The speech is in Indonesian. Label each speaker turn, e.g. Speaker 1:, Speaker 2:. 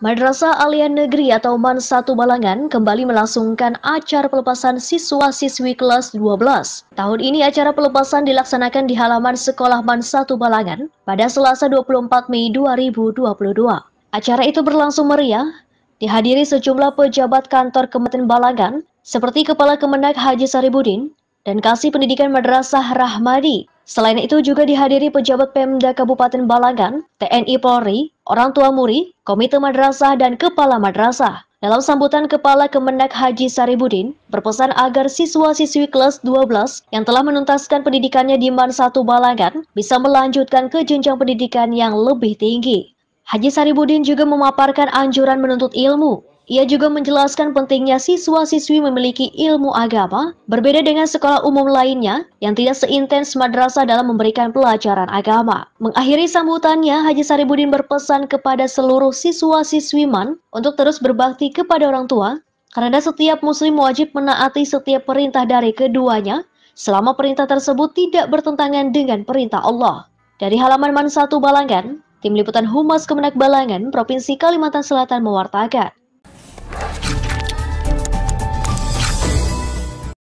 Speaker 1: Madrasah Alian Negeri atau MAN 1 Balangan kembali melangsungkan acara pelepasan siswa-siswi kelas 12. Tahun ini acara pelepasan dilaksanakan di halaman sekolah MAN 1 Balangan pada Selasa 24 Mei 2022. Acara itu berlangsung meriah, dihadiri sejumlah pejabat kantor Kementerian Balangan seperti Kepala Kemenak Haji Saribudin dan Kasih Pendidikan Madrasah Rahmadi. Selain itu juga dihadiri pejabat Pemda Kabupaten Balangan, TNI Polri, orang tua murid, komite madrasah, dan kepala madrasah. Dalam sambutan Kepala Kemenak Haji Saribudin, berpesan agar siswa-siswi kelas 12 yang telah menuntaskan pendidikannya di MAN 1 Balangan bisa melanjutkan ke jenjang pendidikan yang lebih tinggi. Haji Saribudin juga memaparkan anjuran menuntut ilmu ia juga menjelaskan pentingnya siswa-siswi memiliki ilmu agama, berbeda dengan sekolah umum lainnya yang tidak seintens madrasah dalam memberikan pelajaran agama. Mengakhiri sambutannya, Haji Saribudin berpesan kepada seluruh siswa-siswi MAN untuk terus berbakti kepada orang tua, karena setiap muslim wajib menaati setiap perintah dari keduanya, selama perintah tersebut tidak bertentangan dengan perintah Allah. Dari halaman MAN 1 Balangan, Tim Liputan Humas Kemenak Balangan, Provinsi Kalimantan Selatan mewartakan.